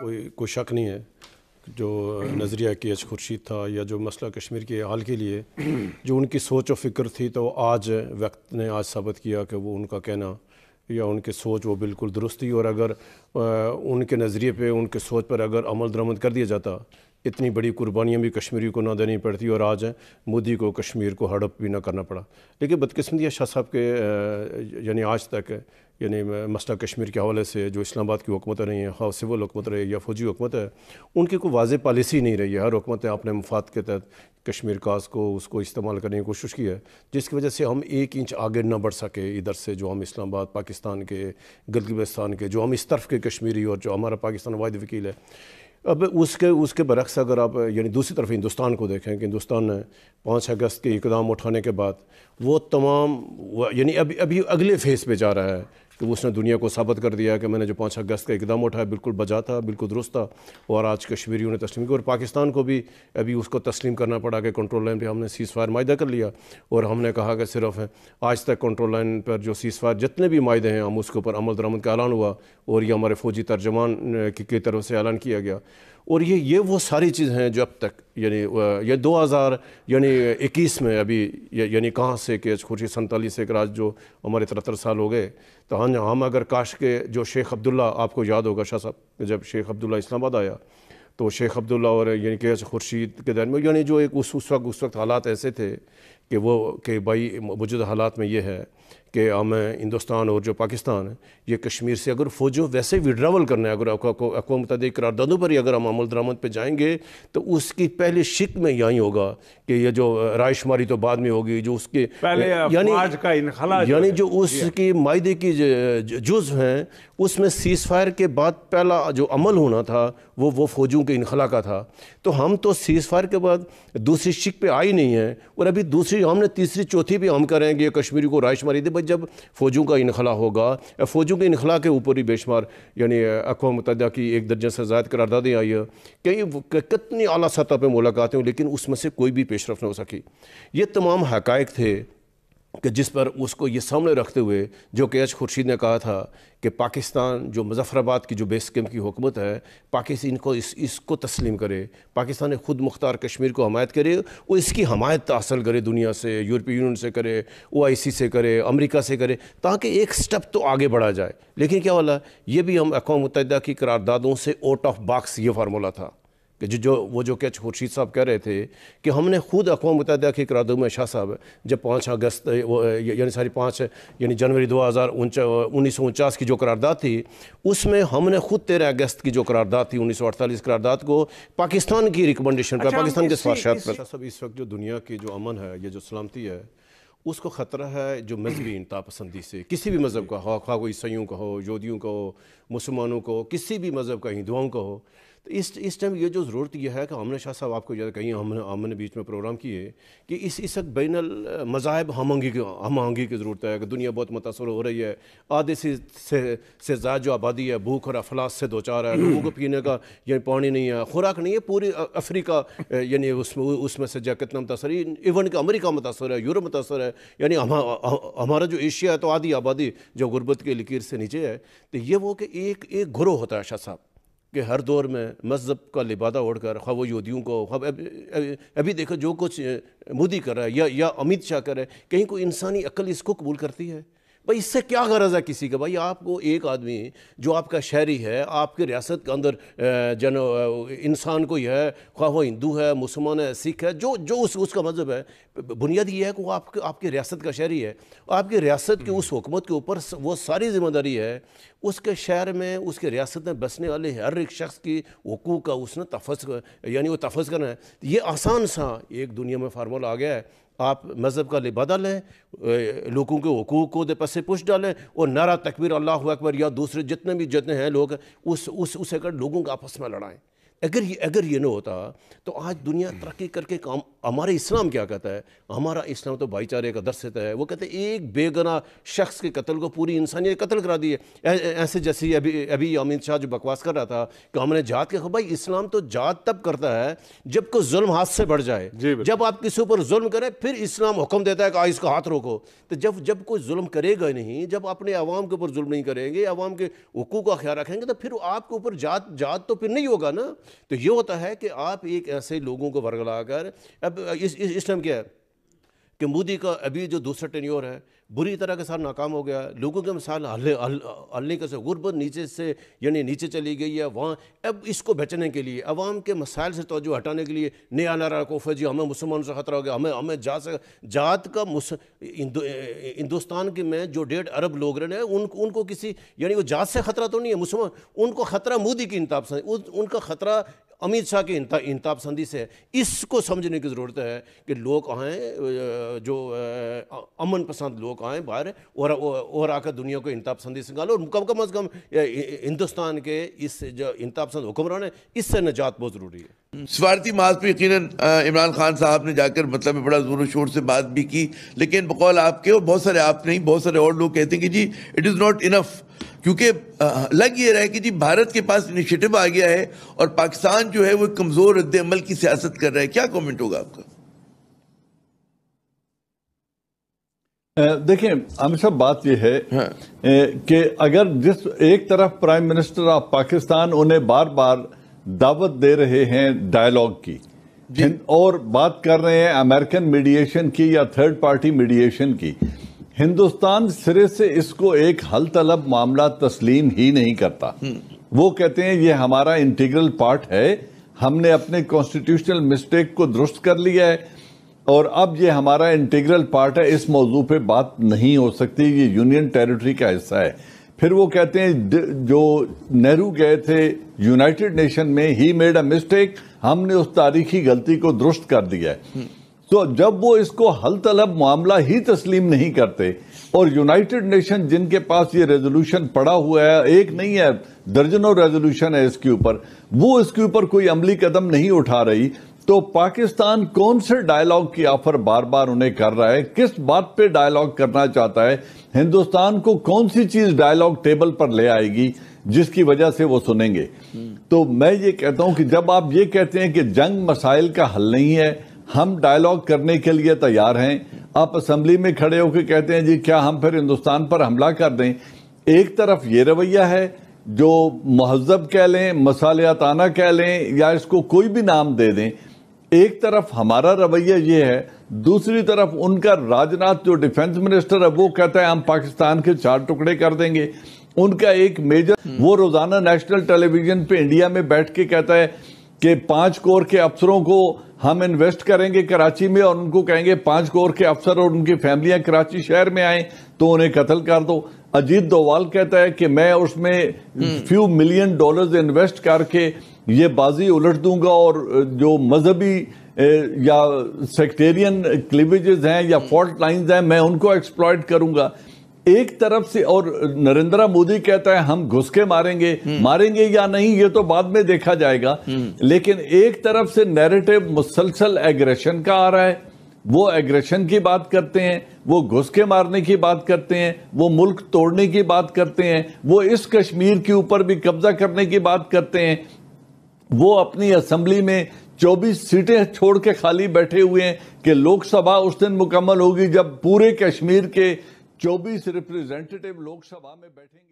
कोई कोई शक नहीं है जो नज़रिया के एच खुर्शीद था या जो मसला कश्मीर के हाल के लिए जो उनकी सोच और फिक्र थी तो आज वक्त ने आज सबत किया कि वो उनका कहना या उनकी सोच वो बिल्कुल दुरुस्त थी और अगर उनके नज़रिए पे उनके सोच पर अगर अमल दरामद कर दिया जाता इतनी बड़ी कुर्बानियाँ भी कश्मीरी को ना देनी पड़ती और आज मोदी को कश्मीर को हड़प भी ना करना पड़ा लेकिन बदकस्मती शाह साहब के यानी आज तक यानी मसला कश्मीर के हवाले से जो इस्लामाबाद की हुकूमतें रही हैं खा हाँ, सिविल हुकूमत रही या फौजी हुकूमत है उनकी कोई वाज पॉलिसी नहीं रही है हर हुकूमत ने अपने मफाद के तहत कश्मीर काज को उसको इस्तेमाल करने की कोशिश की है जिसकी वजह से हम एक इंच आगे ना बढ़ सके इधर से जो हम इस्लामाबाद पाकिस्तान के गलगिबिस्तान के जो हम इस तरफ के कश्मीरी और जो हमारा पाकिस्तान वाद वकील है अब उसके उसके बरक्स अगर आप यानी दूसरी तरफ हिंदुस्तान को देखें कि हिंदुस्तान ने पाँच अगस्त के इकदाम उठाने के बाद वो तमाम यानी अभी अभी अगले फेज़ पे जा रहा है कि उसने दुनिया को साबित कर दिया कि मैंने जो पाँच अगस्त का इकदाम उठाया बिल्कुल बजा था बिल्कुल दुरुस्त था और आज कश्मीरियों ने तस्लीम किया और पाकिस्तान को भी अभी उसको तस्लीम करना पड़ा कि कंट्रोल लाइन पर हमने सीज़ फायर माहा कर लिया और हमने कहा कि सिर्फ आज तक कंट्रोल लाइन पर जो सीज़ फायर जितने भी माहे हैं हम उसके ऊपर अमल दरामद का ऐलान हुआ और ये हमारे फौजी तर्जमान की तरफ से ऐलान किया गया और ये ये वो सारी चीज़ें हैं जो अब तक यानी ये दो हज़ार यानी इक्कीस में अभी यानी कहाँ से कि खुर्शी सैंतालीस एक राज जो हमारे तिहत्तर साल हो गए तो हम हम अगर काश के जो शेख अब्दुल्ला आपको याद होगा शाह साहब जब शेख अब्दुल्ला इस्लामाबाद आया तो शेख अब्दुल्ला और यानी कि खुर्शीद के में यानी जो एक उस उस वक्त उस वक्त हालात ऐसे थे कि वो कि भाई मौजूदा हालात में ये है कि हम हिंदुस्तान और जो पाकिस्तान है ये कश्मीर से अगर फ़ौजों वैसे विड्रावल करना है अगर अकवा मुतद करारदादों पर ही अगर हम अमल दरामद पर जाएंगे तो उसकी पहले शिक में यही होगा कि यह जो रायशुमारी तो बाद में होगी जो उसके यानी यानी जो उसकी मायदे की जुज हैं उसमें सीज़ फायर के बाद पहला जो अमल होना था वो वो फ़ौजों के इनखला का था तो हम तो सीज़ फायर के बाद दूसरी शिक पर आई नहीं है और अभी दूसरी हमने तीसरी चौथी भी हम करेंगे कश्मीरी को रायशुमारी थी बट जब फ़ौजों का इनखला होगा फ़ौजों के इनखला के ऊपर ही बेशुमार यानी अकवा मुत की एक दर्जन से ज्यादा करारदादें आई है कई कितनी अली सतह पर मुलाकातें हुई लेकिन उसमें से कोई भी पेशरफ न हो सकी ये तमाम हकैक थे कि जिस पर उसको ये सामने रखते हुए जो के एच खुर्शीद ने कहा था कि पाकिस्तान जो मुजफ़राबाद की जो बेसकम की हुकूमत है पाकिस्तान को इस इसको तस्लीम करे पाकिस्तान ख़ुद मुख्तार कश्मीर को हमायत करे और इसकी हमायत हासिल करे दुनिया से यूरोपीय यूनियन से करे ओ आई सी से करे अमरीका से करे ताकि एक स्टेप तो आगे बढ़ा जाए लेकिन क्या वाला ये भी हम अकवा मुतहदा की करारदादों से आउट ऑफ बाक्स ये फार्मूला था कि जो जो वो जो कैच खुर्शीद साहब कह रहे थे कि हमने खुद अकवा मुतहद के करारदों में शाह साहब जब पाँच अगस्त यानी सारी पाँच यानी जनवरी दो हज़ार उन्नीस सौ उनचास की जो करारदाद थी उसमें हमने खुद तेरह अगस्त की जो करारदाद थी उन्नीस सौ अड़तालीस करारदाद को पाकिस्तान की रिकमेंडेशन पर अच्छा, पाकिस्तान के सिफारशात पर सब इस वक्त जो दुनिया की जो अमन है ये जो सलामती है उसको ख़तरा है जो मजहबी पसंदी से किसी भी मज़हब का हो खा कोई ईसाइयों का हो योदियों का हो मुसलमानों का हो किसी भी मज़हब का हिंदुओं का हो तो इस इस टाइम ये जो ज़रूरत यह है कि हमने शाह साहब आपको याद कहीं हमने हमने बीच में प्रोग्राम किए कि इस इस वक्त बैन मज़ाहब आंगी की हम आंगी की ज़रूरत है कि दुनिया बहुत मुतासर हो रही है आधे से से, से ज़्यादा जो आबादी है भूख और अफलास से दो चार है हम्म। लोगों को पीने का यानी पानी नहीं है खुराक नहीं है पूरी अफ्रीका यानी उसमें उसमें से जो कितना मुतासर है इवन कि अमरीका मुतासर है यूरोप मुतासर है यानी हमारा जो एशिया है तो आधी आबादी जो गुर्बत की लकीर से नीचे है तो ये वो कि एक एक ग्रोह होता है शाह साहब कि हर दौर में मज़हब का लिबादा ओढ़ कर खा वो योदियों को खा अभी देखो जो कुछ मोदी कर रहा है या या अमित शाह कर रहे हैं कहीं कोई इंसानी अक्ल इसको कबूल करती है भाई इससे क्या गरज है किसी का भाई आपको एक आदमी जो आपका शहरी है आपके रियासत के अंदर जन इंसान यह है खा वो हिंदू है मुसलमान है सिख है जो जो उस उसका मजहब है बुनियादी यह है कि वो आपके आपके रियासत का शहरी है आपकी रियासत की हम्म। उस हुकूमत के ऊपर वो सारी जिम्मेदारी है उसके शहर में उसके रियासत में बसने वाले हर एक शख्स की हकूक़ का उसने तफज यानी वो तफज करना है ये आसान सा एक दुनिया में फार्मूला आ गया है आप मज़हब का लिबादा लें लोगों के हकूक़ को पसे पुछ डालें और नारा तकबीर अल्लाह अकबर या दूसरे जितने भी जितने हैं लोग उस उस उसे कर लोगों का आपस में लड़ाएं अगर ये अगर ये ना होता तो आज दुनिया तरक्की करके काम हमारे इस्लाम क्या कहता है हमारा इस्लाम तो भाईचारे का दर्शत है वो कहते हैं एक बेगना शख्स के कत्ल को पूरी इंसानियत कत्ल करा दी है ऐसे जैसे अभी अभी अमित शाह जो बकवास कर रहा था कि हमने जात के भाई इस्लाम तो जात तब करता है जब कोई जुल्म हाथ से बढ़ जाए जब आप किसी ऊपर जुल्म करें फिर इस्लाम हुक्म देता है कि आज इसका हाथ रोको तो जब जब कोई जुल्म करेगा नहीं जब अपने आवाम के ऊपर जुल्म नहीं करेंगे आवाम के हकूक़ का ख्याल रखेंगे तो फिर आपके ऊपर जात जात तो फिर नहीं होगा ना तो ये होता है कि आप एक ऐसे लोगों को वर्ग अब इस इस इस्लाम क्या है कि मोदी का अभी जो दूसरा टेन्योर है बुरी तरह के साथ नाकाम हो गया लोगों के मिसाल हल्ले हल्ले के से गुरबत नीचे से यानी नीचे चली गई है वहाँ अब इसको बचने के लिए अवाम के मसाइल से तोजो हटाने के लिए नया नारा कोफा जी हमें मुसलमानों से ख़तरा हो गया हमें हमें जात से जात का हिंदुस्तान के में जो डेढ़ अरब लोग रहे हैं उन, उनको किसी यानी वो जात से ख़तरा तो नहीं है मुसलमान उनको ख़तरा मोदी की इंताब से उनका ख़तरा अमित शाह के इंता, इंताब संधि से इसको समझने की ज़रूरत है कि लोग आएँ जो अमन पसंद लोग आएँ बाहर और और आकर दुनिया को इंताब संधि से गालो और कम कम अज़ कम हिंदुस्तान के इस जो इंताब संद हुक्मरान है इससे निजात बहुत ज़रूरी है सफारती माज पर यकीन इमरान खान साहब ने जाकर मतलब बड़ा जोर शोर से बात भी की लेकिन बकौल आपके और बहुत सारे आप नहीं बहुत सारे और लोग कहते हैं कि जी इट इज़ नॉट इनफ क्योंकि लग ये रहा है कि जी भारत के पास इनिशिएटिव आ गया है और पाकिस्तान जो है वो कमज़ोर रद्दमल की सियासत कर रहा है क्या कमेंट होगा आपका देखिए हमेशा बात यह है हाँ। कि अगर जिस एक तरफ प्राइम मिनिस्टर ऑफ पाकिस्तान उन्हें बार बार दावत दे रहे हैं डायलॉग की और बात कर रहे हैं अमेरिकन मीडिएशन की या थर्ड पार्टी मीडिएशन की हिंदुस्तान सिरे से इसको एक हल तलब मामला तस्लीम ही नहीं करता हम्म। वो कहते हैं ये हमारा इंटीग्रल पार्ट है हमने अपने कॉन्स्टिट्यूशनल मिस्टेक को दुरुस्त कर लिया है और अब ये हमारा इंटीग्रल पार्ट है इस मौजू पे बात नहीं हो सकती ये यूनियन टेरिटरी का हिस्सा है फिर वो कहते हैं जो नेहरू गए थे यूनाइटेड नेशन में ही मेड अ मिस्टेक हमने उस तारीखी गलती को दुरुस्त कर दिया है तो जब वो इसको हल तलब मामला ही तस्लीम नहीं करते और यूनाइटेड नेशन जिनके पास ये रेजोल्यूशन पड़ा हुआ है एक नहीं है दर्जनों रेजोल्यूशन है इसके ऊपर वो इसके ऊपर कोई अमली कदम नहीं उठा रही तो पाकिस्तान कौन से डायलॉग की ऑफर बार बार उन्हें कर रहा है किस बात पे डायलॉग करना चाहता है हिंदुस्तान को कौन सी चीज डायलॉग टेबल पर ले आएगी जिसकी वजह से वो सुनेंगे तो मैं ये कहता हूं कि जब आप ये कहते हैं कि जंग मसाइल का हल नहीं है हम डायलॉग करने के लिए तैयार हैं आप असम्बली में खड़े होकर कहते हैं जी क्या हम फिर हिंदुस्तान पर हमला कर दें एक तरफ ये रवैया है जो महजब कह लें मसालियाताना कह लें या इसको कोई भी नाम दे दें एक तरफ हमारा रवैया ये है दूसरी तरफ उनका राजनाथ जो डिफेंस मिनिस्टर है वो कहता है हम पाकिस्तान के चार टुकड़े कर देंगे उनका एक मेजर हम्म। वो रोजाना नेशनल टेलीविजन पे इंडिया में बैठ के कहता है कि पांच कोर के अफसरों को हम इन्वेस्ट करेंगे कराची में और उनको कहेंगे पांच कोर के अफसर और उनकी फैमिलियां कराची शहर में आए तो उन्हें कत्ल कर दो अजीत दोवाल कहता है कि मैं उसमें फ्यू मिलियन डॉलर्स इन्वेस्ट करके ये बाजी उलट दूंगा और जो मजहबी या सेक्टेरियन क्लिवेजेस हैं या फॉल्ट हम्म। लाइंस हैं मैं उनको एक्सप्लॉयट करूंगा एक तरफ से और नरेंद्र मोदी कहता है हम घुस के मारेंगे हम्म। मारेंगे या नहीं ये तो बाद में देखा जाएगा हम्म। लेकिन एक तरफ से नैरेटिव मुसलसल एग्रेशन का आ रहा है वो एग्रेशन की बात करते हैं वो घुस के मारने की बात करते हैं वो मुल्क तोड़ने की बात करते हैं वो इस कश्मीर के ऊपर भी कब्जा करने की बात करते हैं वो अपनी असम्बली में 24 सीटें छोड़ के खाली बैठे हुए हैं कि लोकसभा उस दिन मुकम्मल होगी जब पूरे कश्मीर के 24 रिप्रेजेंटेटिव लोकसभा में बैठेंगे